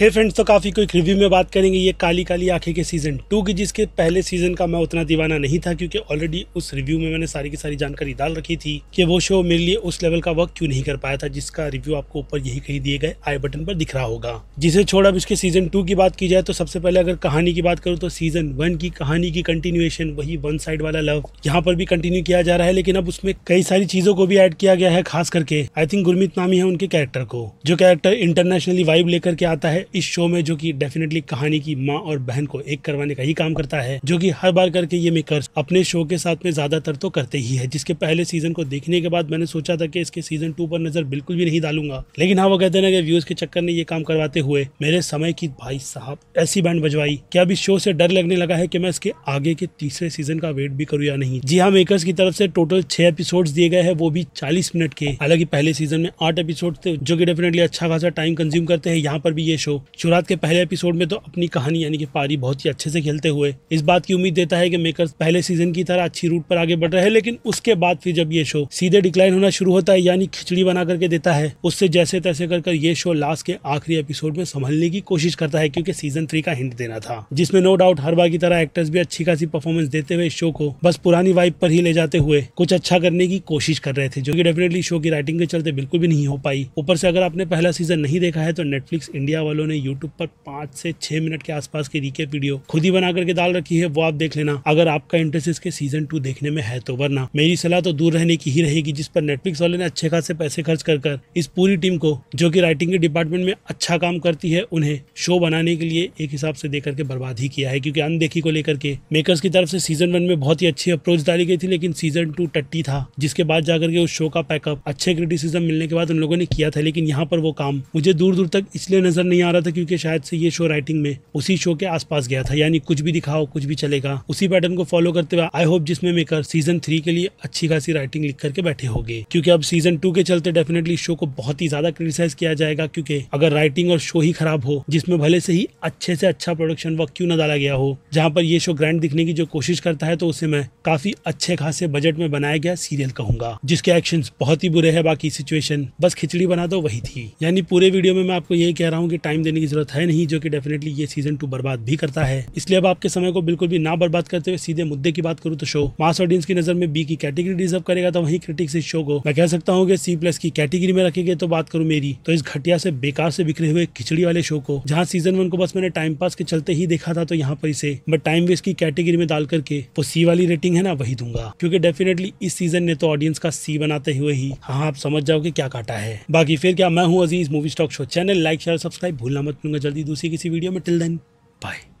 हे friends तो काफ़ी कोई रिव्यू में बात करेंगे ये काली काली आंखें के सीज़न टू की जिसके पहले सीज़न का मैं उतना दीवाना नहीं था क्योंकि ऑलरेडी उस रिव्यू में मैंने सारी की सारी जानकारी डाल रखी थी कि वो शो मेरे लिए उस लेवल का वर्क क्यों नहीं कर पाया था जिसका रिव्यू आपको ऊपर यही कहीं दिए गए आई बटन पर दिख रहा होगा जिसे छोड़ अब इसके सीज़न टू की बात की जाए तो सबसे पहले अगर कहानी की बात करूँ तो सीज़न वन की कहानी की कंटिन्यूएशन वही वन साइड वाला लव यहाँ पर भी कंटिन्यू किया जा रहा है लेकिन अब उसमें कई सारी चीज़ों को भी ऐड किया गया है खास करके आई थिंक गुरमित नामी है उनके कैरेक्टर को जो कैरेक्टर इंटरनेशनली वाइब लेकर के आता है इस शो में जो कि डेफिनेटली कहानी की माँ और बहन को एक करवाने का ही काम करता है जो कि हर बार करके ये मेकर अपने शो के साथ में ज्यादातर तो करते ही है जिसके पहले सीजन को देखने के बाद मैंने सोचा था कि इसके सीजन टू पर नजर बिल्कुल भी नहीं डालूंगा लेकिन हाँ वो कहते ना कि व्यूज के चक्कर ने ये काम करवाते हुए मेरे समय की भाई साहब ऐसी बैंड बजवाई क्या अभी शो से डर लगने लगा है कि मैं इसके आगे के तीसरे सीजन का वेट भी करूँ या नहीं जी हाँ मेकर्स की तरफ से टोटल छह एपिसोड दिए गए हैं वो भी चालीस मिनट के हालांकि पहले सीजन में आठ एपिसोड थे जो की डेफिनेटली अच्छा खासा टाइम कंज्यूम करते हैं यहाँ पर भी ये शो शुरुआत के पहले एपिसोड में तो अपनी कहानी यानी कि पारी बहुत ही अच्छे से खेलते हुए इस बात की उम्मीद देता है कि मेकर्स पहले सीजन की तरह अच्छी रूट पर आगे बढ़ रहे हैं लेकिन उसके बाद फिर जब ये शो सीधे डिक्लाइन होना शुरू होता है यानी खिचड़ी बना करके देता है उससे जैसे तैसे कर कर ये शो लास्ट के आखिरी एपिसोड में संभलने की कोशिश करता है क्योंकि सीजन थ्री का हिंट देना था जिसमें नो डाउट हर बार की तरह एक्टर्स भी अच्छी खासी परफॉर्मेंस देते हुए इस शो को बस पुरानी वाइब पर ही ले जाते हुए कुछ अच्छा करने की कोशिश कर रहे थे जो कि डेफिनेटली शो की राइटिंग के चलते बिल्कुल भी नहीं हो पाई ऊपर से अगर आपने पहला सीजन नहीं देखा है तो नेटफ्लिक्स इंडिया वालों ने यूट्यूब पर पाँच से छह मिनट के आसपास की रीके वीडियो खुद ही बना करके डाल रखी है वो आप देख लेना अगर आपका इंटरेस्ट इसके सीजन टू देखने में है तो वरना मेरी सलाह तो दूर रहने की ही रहेगी जिस पर नेटफ्लिक्स वाले ने अच्छे खासे पैसे खर्च कर कर इस पूरी टीम को जो की राइटिंग के डिपार्टमेंट में अच्छा काम करती है उन्हें शो बनाने के लिए एक हिसाब से देकर के बर्बाद ही किया है क्योंकि अनदेखी को लेकर के मेकर्स की तरफ से सीजन वन में बहुत ही अच्छी अप्रोच डाली गई थी लेकिन सीजन टू टट्टी था जिसके बाद जाकर के उस शो का पैकअप अच्छे क्रिटिसिज्म मिलने के बाद उन लोगों ने किया था लेकिन यहाँ पर वो काम मुझे दूर दूर तक इसलिए नजर नहीं आ रहा रहा था क्योंकि शायद से ये शो राइटिंग में उसी शो के आसपास गया था यानी कुछ भी दिखाओ कुछ भी चलेगा उसी पैटर्न को फॉलो करते हुए आई होप जिसमें मेकर सीजन थ्री के लिए अच्छी खासी राइटिंग लिख करके बैठे हो क्योंकि अब सीजन टू के चलते डेफिनेटली शो को बहुत ही ज्यादा क्रिटिसाइज किया जाएगा क्योंकि अगर राइटिंग और शो ही खराब हो जिसमें भले से ही अच्छे से अच्छा प्रोडक्शन वर्क क्यों न डाला गया हो जहाँ पर ये शो ग्रैंड दिखने की जो कोशिश करता है तो उसे मैं काफी अच्छे खासे बजट में बनाया गया सीरियल कहूंगा जिसके एक्शन बहुत ही बुरे है बाकी सिचुएशन बस खिचड़ी बना दो वही थी यानी पूरे वीडियो में मैं आपको यही कह रहा हूँ की टाइम टाइम देने की जरूरत है नहीं जो कि डेफिनेटली ये सीजन टू बर्बाद भी करता है इसलिए अब आपके समय को बिल्कुल भी ना बर्बाद करते हुए सीधे मुद्दे की बात करूँ तो शो मास ऑडियंस की नजर में बी की कैटेगरी डिजर्व करेगा तो वही क्रिटिक्स इस शो को मैं कह सकता हूँ सी प्लस की कैटेगरी में रखेंगे तो बात करूँ मेरी तो इस घटिया से बेकार से बिखरे हुए खिचड़ी वाले शो को जहाँ सीजन वन को बस मैंने टाइम पास के चलते ही देखा था तो यहाँ पर इसे बट टाइम वेस्ट की कैटेगरी में डाल करके वो सी वाली रेटिंग है ना वही दूंगा क्योंकि डेफिनेटली इस सीजन ने तो ऑडियंस का सी बनाते हुए ही हाँ आप समझ जाओ की क्या काटा है बाकी फिर क्या मैं हूँ Aziz movie stock show channel like share subscribe भूलना मत मिलूंगा जल्दी दूसरी किसी वीडियो में टिल देन बाय